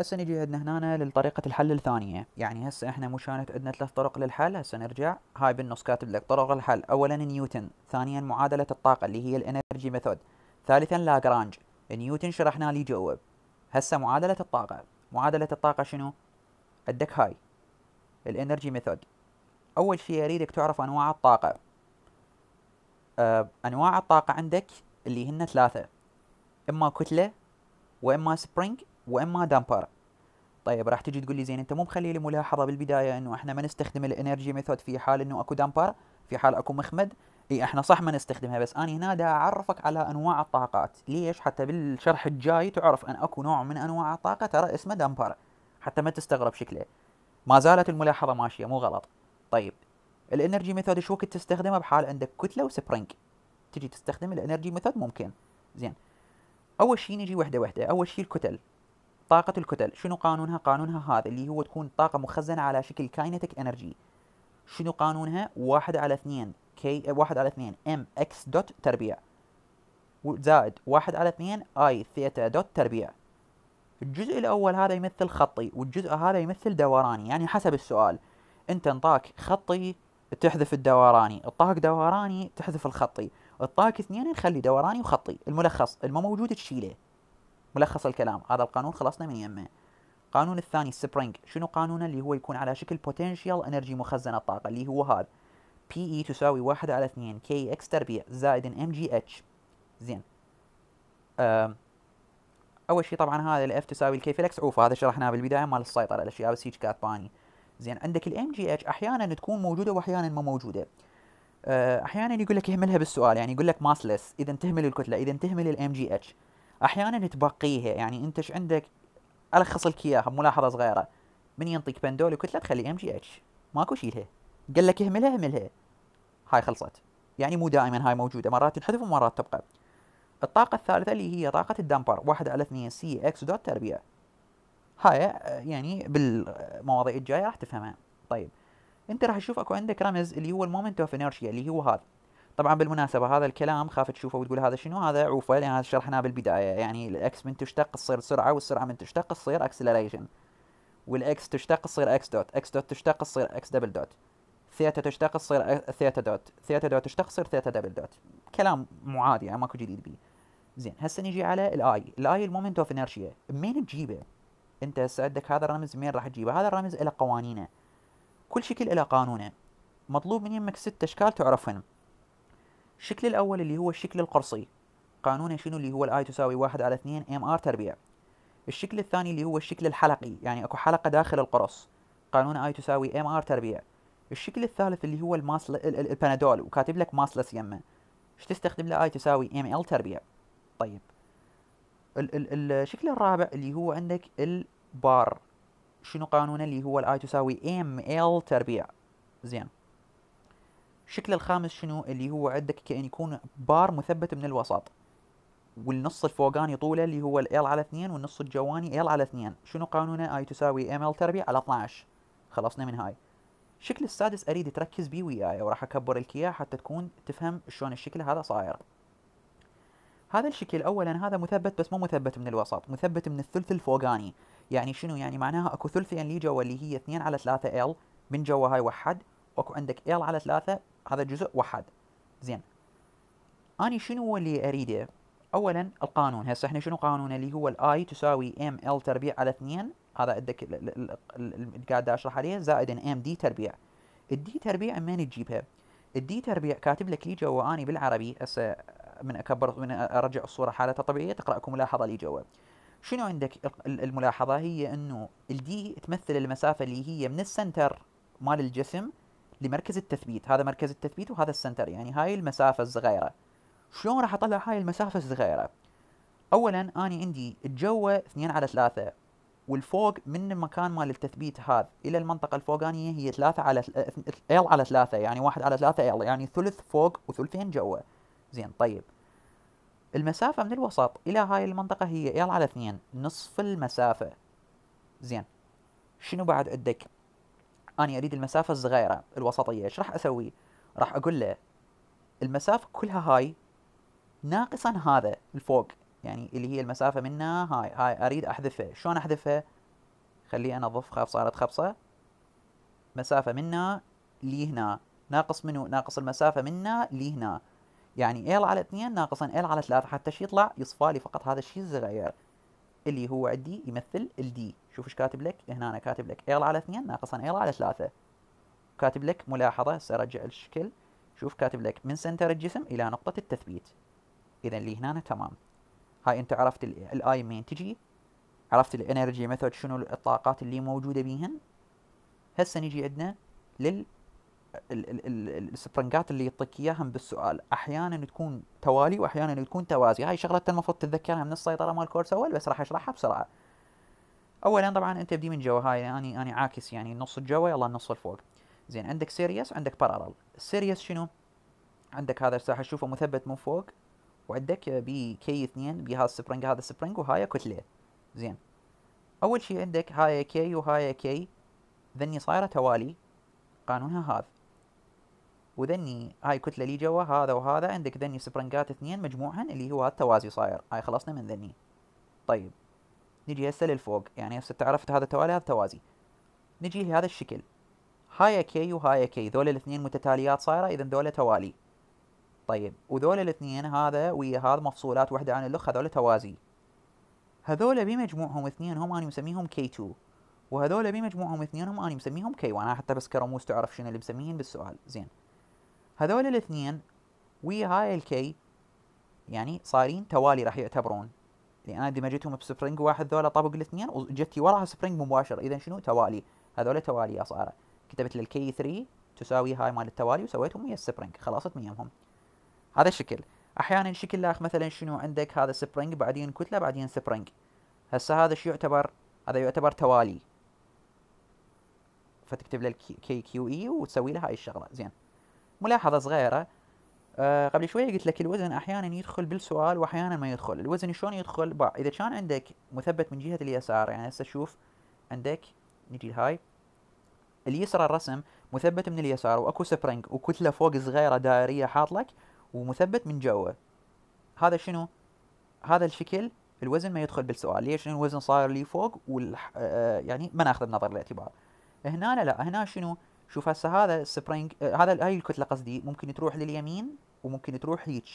هسه نجي عندنا هنا لطريقة الحل الثانية يعني هسه احنا مو كانت عندنا ثلاث طرق للحل هسه نرجع هاي بالنص كاتب لك طرق الحل اولا نيوتن ثانيا معادلة الطاقة اللي هي الانرجي ميثود ثالثا لاجرانج نيوتن شرحنا لي جوه هسه معادلة الطاقة معادلة الطاقة شنو عندك هاي الانرجي ميثود اول شيء اريدك تعرف انواع الطاقة أه انواع الطاقة عندك اللي هن ثلاثة اما كتلة واما سبرينج واما دامبارا طيب راح تجي تقول لي زين انت مو مخلي لي ملاحظه بالبدايه انه احنا ما نستخدم الانرجي ميثود في حال انه اكو دامبارا في حال اكو مخمد اي احنا صح ما نستخدمها بس انا هنا دا اعرفك على انواع الطاقات ليش حتى بالشرح الجاي تعرف ان اكو نوع من انواع الطاقه ترى اسمه دامبارا حتى ما تستغرب شكله ما زالت الملاحظه ماشيه مو غلط طيب الانرجي ميثود شو وقت تستخدمها بحال عندك كتله وسبرينج تجي تستخدم الانرجي ميثود ممكن زين اول شيء نجي وحده وحده اول شيء الكتل طاقة الكتل شنو قانونها قانونها هذا اللي هو تكون طاقة مخزنة على شكل كاينتيك انرجي شنو قانونها واحد على اثنين كي واحد على اثنين ام اكس دوت تربيع زائد واحد على اثنين اي ثيتا دوت تربيع الجزء الاول هذا يمثل خطي والجزء هذا يمثل دوراني يعني حسب السؤال انت انطاك خطي تحذف الدوراني الطاق دوراني تحذف الخطي الطاق اثنين نخلي دوراني وخطي الملخص الموجود تشيله ملخص الكلام هذا القانون خلصنا من يمه قانون الثاني السبرينج شنو قانونه اللي هو يكون على شكل بوتنشال انرجي مخزنه الطاقه اللي هو هذا بي اي e تساوي واحد على اثنين كي اكس تربيع زائد ام جي اتش زين اول شيء طبعا هذا الاف تساوي الكي في الاكس عوف هذا شرحناه بالبدايه مال السيطره الاشياء بس هيك كاتباني زين عندك الام جي اتش احيانا تكون موجوده واحيانا ما موجوده آه، احيانا يقول لك يهملها بالسؤال يعني يقول لك ماسلس اذا تهمل الكتله اذا تهمل الام جي اتش احيانا تبقيها يعني انت ايش عندك الخص لك اياها بملاحظه صغيره من ينطيك بندول وكتله تخلي ام جي اتش ماكو شيلها قال لك اهملها اهملها هاي خلصت يعني مو دائما هاي موجوده مرات تنحذف ومرات تبقى الطاقة الثالثة اللي هي طاقة الدمبر واحد على اثنين سي اكس دوت تربيع هاي يعني بالمواضيع الجاية راح تفهمها طيب انت راح تشوف اكو عندك رمز اللي هو المومنت اوف انرشيا اللي هو هذا طبعا بالمناسبة هذا الكلام خاف تشوفه وتقول هذا شنو هذا عوفة لأن هذا شرحناه بالبداية يعني الإكس من تشتق تصير سرعة والسرعة من تشتق تصير أكسلريشن والإكس تشتق تصير إكس دوت إكس دوت تشتق تصير إكس دبل دوت ثيتا تشتق تصير ثيتا دوت ثيتا دوت تشتق تصير ثيتا دبل دوت كلام معادي يعني ماكو جديد بيه زين هسه نجي على الاي الاي المومنت اوف انرشيا منين تجيبه انت هسه عندك هذا الرمز منين راح تجيبه هذا الرمز له قوانينه كل شكل له قانونه مطلوب من يمك ست اشكال تعرفهم الشكل الأول اللي هو الشكل القرصي قانونه شنو اللي هو الآي تساوي واحد على اثنين ام ار تربيع الشكل الثاني اللي هو الشكل الحلقي يعني اكو حلقة داخل القرص قانون آي تساوي ام ار تربيع الشكل الثالث اللي هو الماس البنادول وكاتب لك ماسلس يمه ايش تستخدم له آي تساوي ام ال تربيع طيب ال ال الشكل الرابع اللي هو عندك البار شنو قانونه اللي هو الاي تساوي ام ال تربيع زين الشكل الخامس شنو اللي هو عندك كأن يكون بار مثبت من الوسط والنص الفوقاني طوله اللي هو ال على 2 والنص الجواني ال على 2 شنو قانونه اي تساوي ام ال تربيع على 12 خلصنا من هاي الشكل السادس اريد تركز بيه وياي وراح اكبر لك اياه حتى تكون تفهم شلون الشكل هذا صاير هذا الشكل اولا هذا مثبت بس مو مثبت من الوسط مثبت من الثلث الفوقاني يعني شنو يعني معناها اكو ثلثين لي جوا اللي هي 2 على 3 ال من جوا هاي وحد واكو عندك ال على 3 هذا جزء واحد زين اني شنو هو اللي اريده اولا القانون هسه احنا شنو قانون اللي هو الاي تساوي ام ال تربيع على 2 هذا عندك قاعد اشرح عليه زائد ام دي تربيع الدي تربيع من تجيبها الدي تربيع كاتب لك لي جوا اني بالعربي هسه من اكبر من ارجع الصوره حالتها طبيعيه تقرا ملاحظه لي جوا شنو عندك الملاحظه هي انه الدي تمثل المسافه اللي هي من السنتر مال الجسم لمركز التثبيت هذا مركز التثبيت وهذا السنتر يعني هاي المسافة الصغيرة شلون راح اطلع هاي المسافة الصغيرة اولا أنا عندي الجوة 2 على 3 والفوق من المكان مال التثبيت هذا الى المنطقة الفوقانية هي 3 على ال على 3 يعني 1 على 3 ال يعني ثلث فوق وثلثين جوة زين طيب المسافة من الوسط الى هاي المنطقة هي ال على 2 نصف المسافة زين شنو بعد عندك أنا أريد المسافة الصغيرة الوسطية إيش راح أسوي؟ راح أقول له المسافة كلها هاي ناقصا هذا الفوق يعني اللي هي المسافة منها هاي هاي أريد أحذفها شلون أحذفها؟ خليه أنا أضف خاف صارت خبصة مسافة منا لهنا ناقص منو ناقص المسافة منا لهنا يعني ال على 2 ناقصا ال على 3 حتى شي يطلع يصفى لي فقط هذا الشيء الصغير اللي هو عندي يمثل الدي شوف ايش كاتب لك هنا أنا كاتب لك ال على 2 ناقصا ال على 3 كاتب لك ملاحظة هسه ارجع الشكل شوف كاتب لك من سنتر الجسم إلى نقطة التثبيت إذا اللي هنا تمام هاي أنت عرفت الآي مين تجي عرفت الانرجي ميثود شنو الطاقات اللي موجودة بيهن هسه نجي عندنا لل السبرنجات اللي يعطيك اياهم بالسؤال احيانا تكون توالي واحيانا تكون توازي هاي شغله المفروض تتذكرها من السيطره مال الكورس اول بس راح اشرحها بسرعه اولا طبعا انت بدي من جوا هاي انا يعني انا عاكس يعني نص الجوا يلا النص الفوق زين عندك سيريس عندك بارالل السيريس شنو عندك هذا راح اشوفه مثبت من فوق وعندك بي كي اثنين بي هذا السبرنج هذا السبرنج وهاي كتله زين اول شيء عندك هاي كي وهاي كي ذني صايره توالي قانونها هذا وذني هاي كتله لي جوا هذا وهذا عندك ذني سبرنجات اثنين مجموعهن اللي هو التوازي صاير هاي خلصنا من ذني طيب نجي هسه للفوق يعني هسه تعرفت هذا توالي هذا توازي نجي لهذا الشكل هاي كي وهاي كي ذول الاثنين متتاليات صايره اذا ذول توالي طيب وذول الاثنين هذا ويا هذا مفصولات وحده عن الاخ هذول توازي هذول بمجموعهم اثنين هم انا مسميهم كي 2 وهذول بمجموعهم اثنين هم انا مسميهم كي 1 حتى بس كرموز تعرف شنو اللي مسميهن بالسؤال زين هذول الاثنين ويا هاي الكي يعني صايرين توالي راح يعتبرون لان يعني انا دمجتهم بسبرينج واحد ذولا طابق الاثنين وجتي وراها سبرينج مباشر اذا شنو توالي هذول توالي صايره كتبت للكي 3 تساوي هاي مال التوالي وسويتهم ويا السبرينج خلصت من يمهم هذا الشكل احيانا شكل الاخ مثلا شنو عندك هذا سبرينج بعدين كتله بعدين سبرينج هسه هذا شو يعتبر هذا يعتبر توالي فتكتب له كي كيو اي وتسوي له هاي الشغله زين ملاحظة صغيرة آه قبل شوية قلت لك الوزن أحيانا يدخل بالسؤال وأحيانا ما يدخل الوزن شلون يدخل با. إذا كان عندك مثبت من جهة اليسار يعني هسه شوف عندك نجي هاي اليسرى الرسم مثبت من اليسار واكو سبرينج وكتله فوق صغيره دائريه حاط لك ومثبت من جوا هذا شنو هذا الشكل الوزن ما يدخل بالسؤال ليش الوزن صاير لي فوق وال... آه يعني ما ناخذ بنظر الاعتبار هنا لا هنا شنو شوف هسه هذا السبرينج آه، هذا هاي الكتله قصدي ممكن تروح لليمين وممكن تروح هيك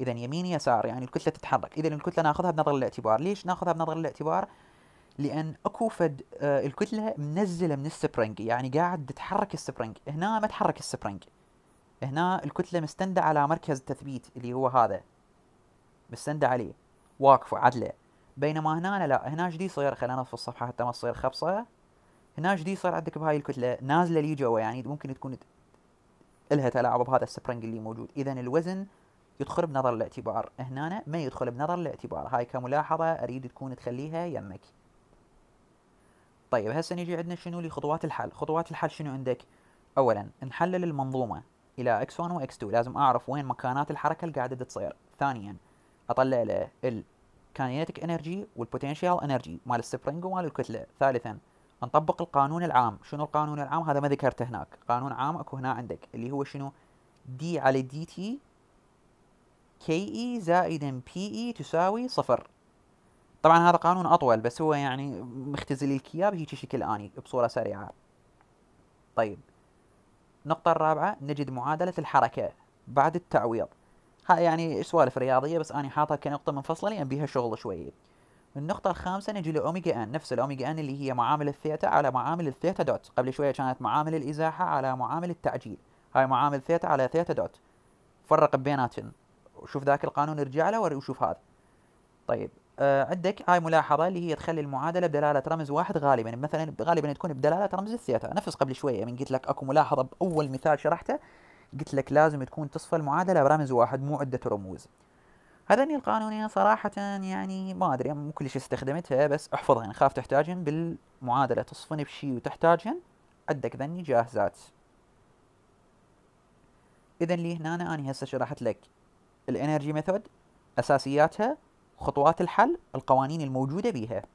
اذا يمين يسار يعني الكتله تتحرك اذا الكتله ناخذها بنظر الاعتبار ليش ناخذها بنظر الاعتبار لان اكو فد آه الكتله منزله من السبرينج يعني قاعد تتحرك السبرينج هنا ما تحرك السبرينج هنا الكتله مستنده على مركز التثبيت اللي هو هذا مستنده عليه واقفه عدله بينما هنا لا هنا جدي صغير خلينا في الصفحه حتى ما تصير خبصه هنا جدي صار عندك بهاي الكتله نازله لي جوا يعني ممكن تكون الها تلاعب بهذا السبرنج اللي موجود اذا الوزن يدخل بنظر الاعتبار هنا ما يدخل بنظر الاعتبار هاي كملاحظه اريد تكون تخليها يمك طيب هسه نيجي عندنا شنو لخطوات الحل خطوات الحل شنو عندك اولا نحلل المنظومه الى x1 و x2 لازم اعرف وين مكانات الحركه اللي قاعده تصير ثانيا اطلع له الكاينيتيك انرجي والبوتنشال انرجي مال السبرنج ومال الكتله ثالثا نطبق القانون العام شنو القانون العام هذا ما ذكرته هناك قانون عام اكو هنا عندك اللي هو شنو دي على دي تي كي اي e زائدا بي اي e تساوي صفر طبعا هذا قانون اطول بس هو يعني مختزل لك اياه بهيجي شكل اني بصوره سريعه طيب النقطه الرابعه نجد معادله الحركه بعد التعويض ها يعني سوالف رياضيه بس اني حاطها كنقطه منفصله لان يعني بيها شغل شويه من النقطة الخامسة نجي لأوميجا ان نفس الأوميجا ان اللي هي معامل الثيتا على معامل الثيتا دوت قبل شوية كانت معامل الإزاحة على معامل التعجيل هاي معامل ثيتا على ثيتا دوت فرق بيناتهم وشوف ذاك القانون ارجع له وشوف هذا طيب آه عندك هاي ملاحظة اللي هي تخلي المعادلة بدلالة رمز واحد غالبا مثلا غالبا تكون بدلالة رمز الثيتا نفس قبل شوية من قلت لك اكو ملاحظة بأول مثال شرحته قلت لك لازم تكون تصفى المعادلة برمز واحد مو عدة رموز هذني القانونين صراحة يعني ما أدري يعني مو كلش استخدمتها بس أحفظها يعني خاف تحتاجن بالمعادلة تصفن بشي وتحتاجن عندك ذني جاهزات إذا لي هنا أنا, أنا هسه شرحت لك الانرجي ميثود أساسياتها خطوات الحل القوانين الموجودة بيها